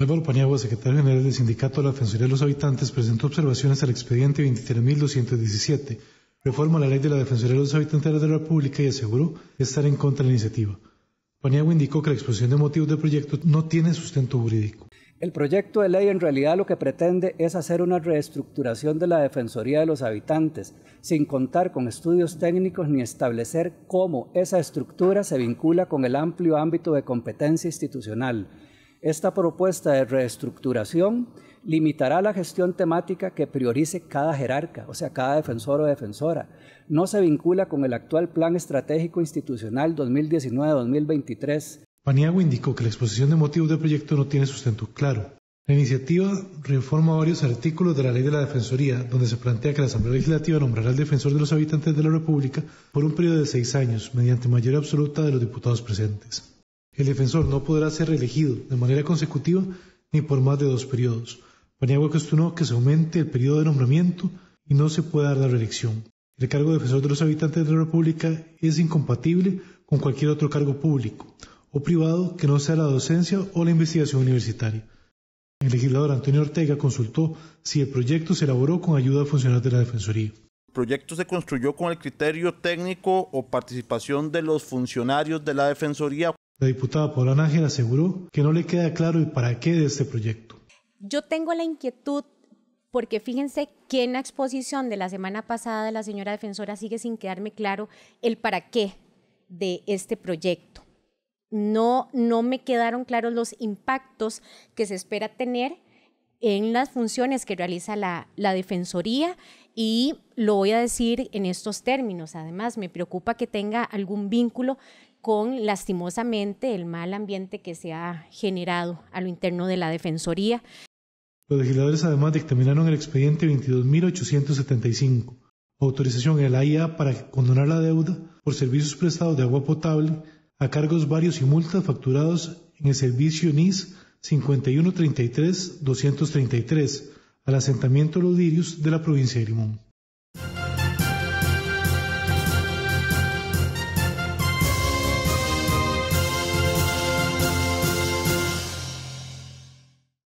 Álvaro Paniagua, secretario general del Sindicato de la Defensoría de los Habitantes, presentó observaciones al expediente 23.217, reforma a la ley de la Defensoría de los Habitantes de la República y aseguró estar en contra de la iniciativa. Paniagua indicó que la exposición de motivos del proyecto no tiene sustento jurídico. El proyecto de ley en realidad lo que pretende es hacer una reestructuración de la Defensoría de los Habitantes, sin contar con estudios técnicos ni establecer cómo esa estructura se vincula con el amplio ámbito de competencia institucional esta propuesta de reestructuración limitará la gestión temática que priorice cada jerarca, o sea, cada defensor o defensora. No se vincula con el actual Plan Estratégico Institucional 2019-2023. Paniagua indicó que la exposición de motivos del proyecto no tiene sustento claro. La iniciativa reforma varios artículos de la Ley de la Defensoría, donde se plantea que la Asamblea Legislativa nombrará al defensor de los habitantes de la República por un periodo de seis años, mediante mayoría absoluta de los diputados presentes. El defensor no podrá ser reelegido de manera consecutiva ni por más de dos periodos. Paniagua cuestionó que se aumente el periodo de nombramiento y no se pueda dar la reelección. El cargo de defensor de los habitantes de la República es incompatible con cualquier otro cargo público o privado que no sea la docencia o la investigación universitaria. El legislador Antonio Ortega consultó si el proyecto se elaboró con ayuda de funcionarios de la Defensoría. El proyecto se construyó con el criterio técnico o participación de los funcionarios de la Defensoría la diputada Paula Ángel aseguró que no le queda claro el para qué de este proyecto. Yo tengo la inquietud porque fíjense que en la exposición de la semana pasada de la señora defensora sigue sin quedarme claro el para qué de este proyecto. No, no me quedaron claros los impactos que se espera tener en las funciones que realiza la, Defensoría y lo voy a decir en estos términos. Además, me preocupa que tenga algún vínculo con lastimosamente el mal ambiente que se ha generado a lo interno de la Defensoría. Los legisladores además dictaminaron el expediente 22.875, autorización en la AIA para condonar la deuda por servicios prestados de agua potable a cargos varios y multas facturados en el servicio NIS 5133-233 al asentamiento Los Lodirius de la provincia de Limón.